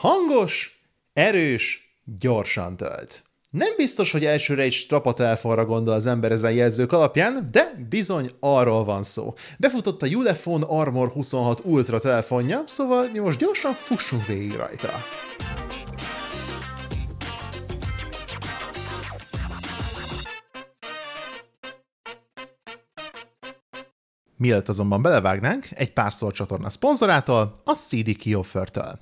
Hangos, erős, gyorsan tölt. Nem biztos, hogy elsőre egy strapatelfalra gondol az ember ezen jelzők alapján, de bizony arról van szó. Befutott a Ulefone Armor 26 Ultra telefonja, szóval mi most gyorsan fussunk végig rajta. Mielőtt azonban belevágnánk, egy pár szó a csatorna szponzorától, a CD Kiofertől.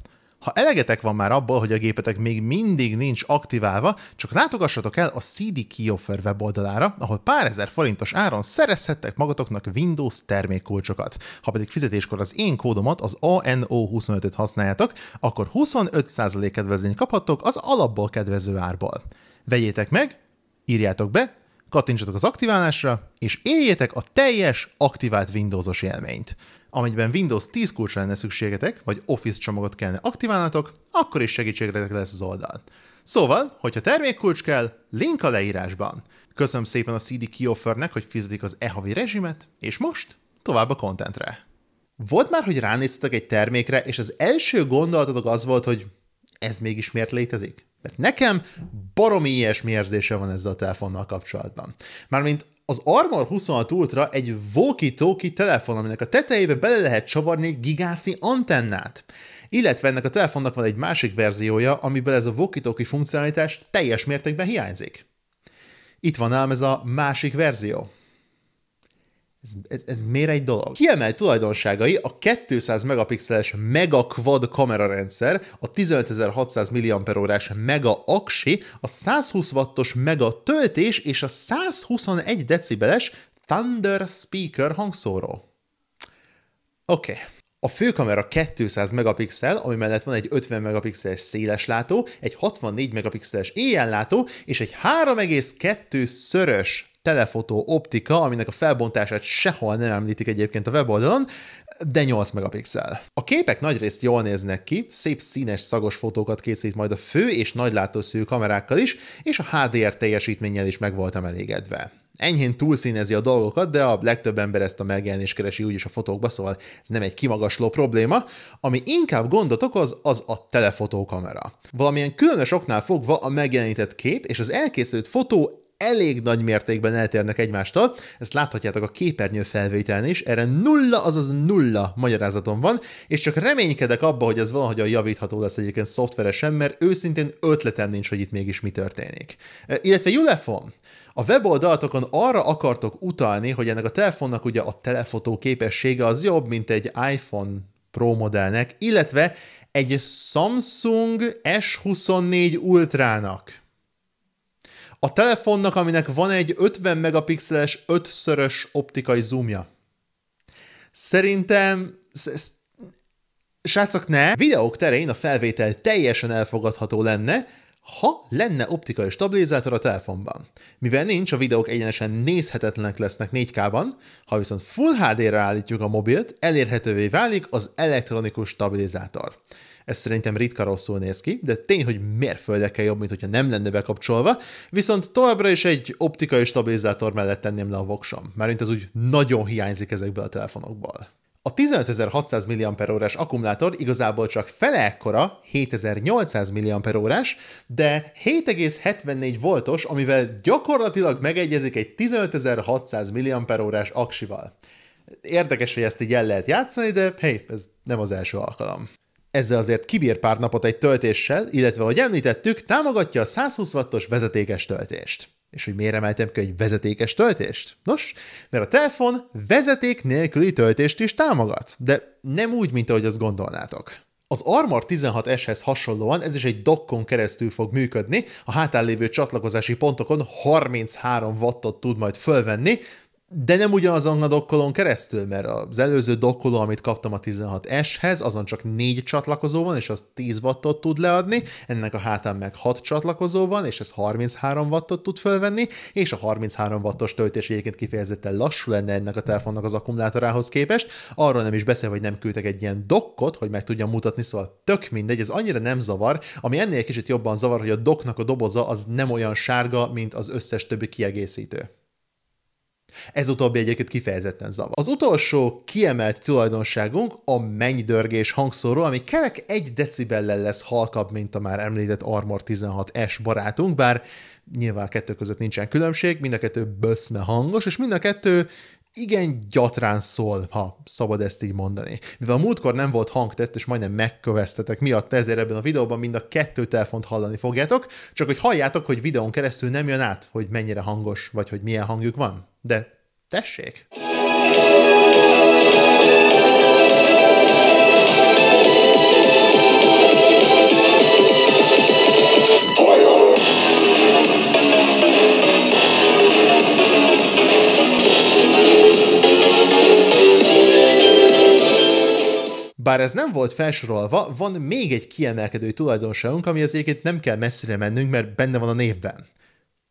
Ha elegetek van már abból, hogy a gépetek még mindig nincs aktiválva, csak látogassatok el a CD Keyoffer weboldalára, ahol pár ezer forintos áron szerezhettek magatoknak Windows termékkulcsokat. Ha pedig fizetéskor az én kódomat, az ANO25-öt használjátok, akkor 25% kedvezményt kaphattok az alapból kedvező árból. Vegyétek meg, írjátok be, kattintsatok az aktiválásra, és éljétek a teljes aktivált Windowsos élményt amelyben Windows 10 kulcsra lenne szükségetek, vagy Office csomagot kellene aktiválnatok, akkor is segítségre lesz az oldal. Szóval, hogyha termékkulcs kell, link a leírásban. Köszönöm szépen a CD Kioffernek, hogy fizetik az e-havi rezsimet, és most tovább a kontentre. Volt már, hogy ránéztetek egy termékre, és az első gondolatotok az volt, hogy ez mégis miért létezik? Mert nekem baromi ilyesmi érzése van ezzel a telefonnal kapcsolatban. Mármint az Armor 26 Ultra egy walkie-talkie telefon, aminek a tetejébe bele lehet csavarni egy gigászi antennát. Illetve ennek a telefonnak van egy másik verziója, amiben ez a walkie-talkie funkcionalitás teljes mértékben hiányzik. Itt van ám ez a másik verzió. Ez, ez, ez miért egy dolog? Kiemelt tulajdonságai a 200 megapixeles mega quad kamerarendszer, a 15600 milliamperórás mega aksi, a 120 wattos mega töltés és a 121 decibeles Thunder Speaker hangszóró. Oké. Okay. A főkamera 200 megapixel, ami mellett van egy 50 megapixeles széleslátó, egy 64 megapixeles éjjellátó és egy 3,2 szörös telefotó optika, aminek a felbontását sehol nem említik egyébként a weboldalon, de 8 megapixel. A képek nagyrészt jól néznek ki, szép színes szagos fotókat készít majd a fő és nagylátószűrű kamerákkal is, és a HDR teljesítménnyel is meg voltam elégedve. Enyhén túlszínezi a dolgokat, de a legtöbb ember ezt a megjelenés keresi úgyis a fotókba, szóval ez nem egy kimagasló probléma. Ami inkább gondot okoz, az a telefotókamera. Valamilyen különös oknál fogva a megjelenített kép és az elkészült fotó elég nagy mértékben eltérnek egymástól. Ezt láthatjátok a képernyő felvételen is, erre nulla, azaz nulla magyarázatom van, és csak reménykedek abba, hogy ez a javítható lesz egyébként szoftveresen, mert őszintén ötletem nincs, hogy itt mégis mi történik. E, illetve Julefon, a weboldalatokon arra akartok utalni, hogy ennek a telefonnak ugye a telefotó képessége az jobb, mint egy iPhone Pro modellnek, illetve egy Samsung S24 Ultrának a telefonnak, aminek van egy 50 megapixeles, 5-szörös optikai zoomja. Szerintem, srácok, ne! Videók terén a felvétel teljesen elfogadható lenne, ha lenne optikai stabilizátor a telefonban. Mivel nincs, a videók egyenesen nézhetetlenek lesznek 4K-ban, ha viszont Full HD-re állítjuk a mobilt, elérhetővé válik az elektronikus stabilizátor. Ez szerintem ritka rosszul néz ki, de tény, hogy mérföldekkel jobb, mint hogyha nem lenne bekapcsolva, viszont továbbra is egy optikai stabilizátor mellett tenném le a voksom, mert az úgy nagyon hiányzik ezekből a telefonokból. A 15600 mAh-s akkumulátor igazából csak fele ekkora, 7800 mAh, de 7,74 voltos, amivel gyakorlatilag megegyezik egy 15600 mAh-s aksival. Érdekes, hogy ezt így el lehet játszani, de hey, ez nem az első alkalom ezzel azért kibír pár napot egy töltéssel, illetve, ahogy említettük, támogatja a 120 wattos vezetékes töltést. És hogy miért emeltem ki egy vezetékes töltést? Nos, mert a telefon vezeték nélküli töltést is támogat, de nem úgy, mint ahogy azt gondolnátok. Az Armor 16S-hez hasonlóan ez is egy dokkon keresztül fog működni, a hátán lévő csatlakozási pontokon 33 wattot tud majd fölvenni, de nem ugyanazon a dokkolón keresztül, mert az előző dokkoló, amit kaptam a 16S-hez, azon csak négy csatlakozó van, és az 10 wattot tud leadni, ennek a hátán meg 6 csatlakozó van, és ez 33 wattot tud fölvenni, és a 33 wattos töltés egyébként kifejezetten lassú lenne ennek a telefonnak az akkumulátorához képest, arról nem is beszél, hogy nem küldtek egy ilyen dokkot, hogy meg tudjam mutatni, szóval tök mindegy, ez annyira nem zavar, ami ennél kicsit jobban zavar, hogy a doknak a doboza az nem olyan sárga, mint az összes többi kiegészítő. Ez utóbbi egyébként kifejezetten zavar. Az utolsó kiemelt tulajdonságunk a mennydörgés hangszóró, ami kerek egy decibellel lesz halkabb, mint a már említett Armor 16S barátunk, bár nyilván kettő között nincsen különbség, mind a kettő böszme hangos, és mind a kettő igen gyatrán szól, ha szabad ezt így mondani. Mivel a múltkor nem volt hangtett, és majdnem megköveztetek miatt, ezért ebben a videóban mind a kettő telefont hallani fogjátok, csak hogy halljátok, hogy videón keresztül nem jön át, hogy mennyire hangos, vagy hogy milyen hangjuk van. De tessék! Bár ez nem volt felsorolva, van még egy kiemelkedő tulajdonságunk, ami azért nem kell messzire mennünk, mert benne van a névben.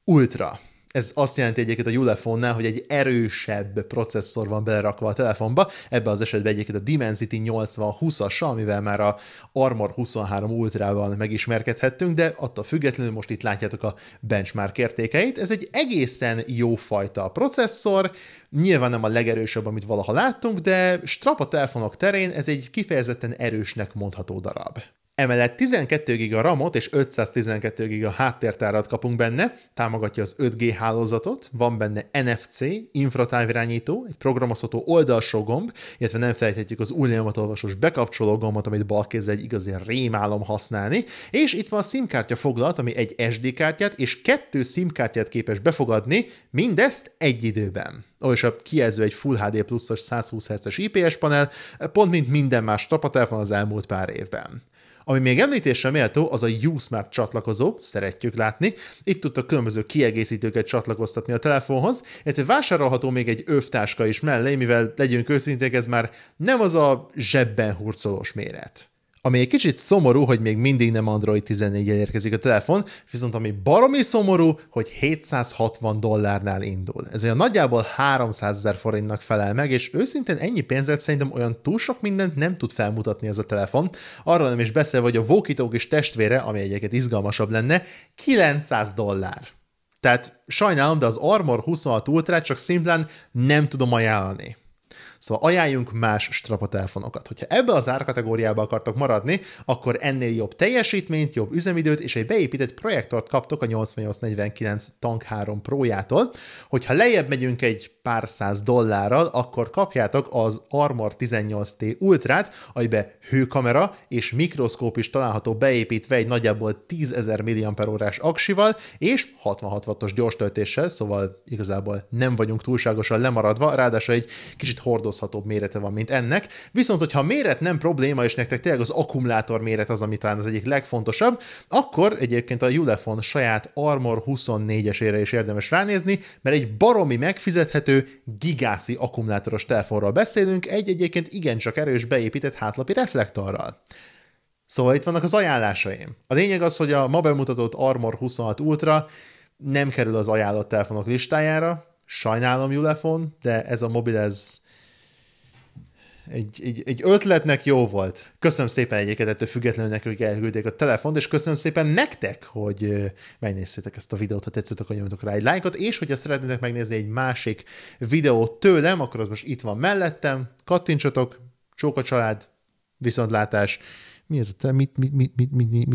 Ultra. Ez azt jelenti egyébként a Julefonnál, hogy egy erősebb processzor van belerakva a telefonba, ebben az esetben egyébként a Dimensity 8020 as amivel már a Armor 23 Ultra-ban megismerkedhettünk, de attól függetlenül most itt látjátok a benchmark értékeit. Ez egy egészen jó fajta processzor, nyilván nem a legerősebb, amit valaha láttunk, de strapa telefonok terén ez egy kifejezetten erősnek mondható darab. Emellett 12 giga RAM-ot és 512 giga háttértárat kapunk benne, támogatja az 5G hálózatot, van benne NFC, infratávirányító, egy programozható oldalsó gomb, illetve nem felejthetjük az új olvasós bekapcsoló gombot, amit bal kézzel egy igazi rémálom használni, és itt van a SIM-kártya foglalt, ami egy SD kártyát és kettő SIM-kártyát képes befogadni, mindezt egy időben a kijelző egy Full HD pluszos 120 Hz-es IPS panel, pont mint minden más van az elmúlt pár évben. Ami még említésre méltó, az a UseMap csatlakozó, szeretjük látni. Itt tudta különböző kiegészítőket csatlakoztatni a telefonhoz, illetve vásárolható még egy övtáska is mellé, mivel legyünk őszinték, ez már nem az a zsebben hurcolós méret ami egy kicsit szomorú, hogy még mindig nem Android 14 érkezik a telefon, viszont ami baromi szomorú, hogy 760 dollárnál indul. Ez olyan nagyjából 300 ezer forintnak felel meg, és őszintén ennyi pénzért szerintem olyan túl sok mindent nem tud felmutatni ez a telefon. Arról nem is beszél, hogy a Vokitók is testvére, ami egyeket izgalmasabb lenne, 900 dollár. Tehát sajnálom, de az Armor 26 Ultra csak szimplán nem tudom ajánlani. Szóval ajánljunk más strapatelfonokat. Hogyha ebbe az árkategóriába akartok maradni, akkor ennél jobb teljesítményt, jobb üzemidőt és egy beépített projektort kaptok a 8849 Tank 3 Pro-jától. Hogyha lejjebb megyünk egy pár száz dollárral, akkor kapjátok az Armor 18T Ultrát, amiben hőkamera és mikroszkóp is található beépítve egy nagyjából 10.000 mAh aksival és 66 wattos gyors töltéssel, szóval igazából nem vagyunk túlságosan lemaradva, ráadásul egy kicsit hord hordozhatóbb mérete van, mint ennek, viszont hogyha a méret nem probléma, és nektek tényleg az akkumulátor méret az, ami talán az egyik legfontosabb, akkor egyébként a Ulefon saját Armor 24-esére is érdemes ránézni, mert egy baromi megfizethető, gigászi akkumulátoros telefonról beszélünk, egy egyébként igencsak erős beépített hátlapi reflektorral. Szóval itt vannak az ajánlásaim. A lényeg az, hogy a ma bemutatott Armor 26 Ultra nem kerül az ajánlott telefonok listájára, sajnálom Ulefon, de ez a mobil ez egy, egy, egy ötletnek jó volt. Köszönöm szépen egyébként ettől függetlenül hogy elküldték a telefont, és köszönöm szépen nektek, hogy megnéztétek ezt a videót, ha tetszett, akkor nyomjatok rá egy lájkot, és hogyha szeretnétek megnézni egy másik videót tőlem, akkor az most itt van mellettem, kattintsatok, csóka család, viszontlátás, mi ez a te, mit, mit, mit, mit, mit, mit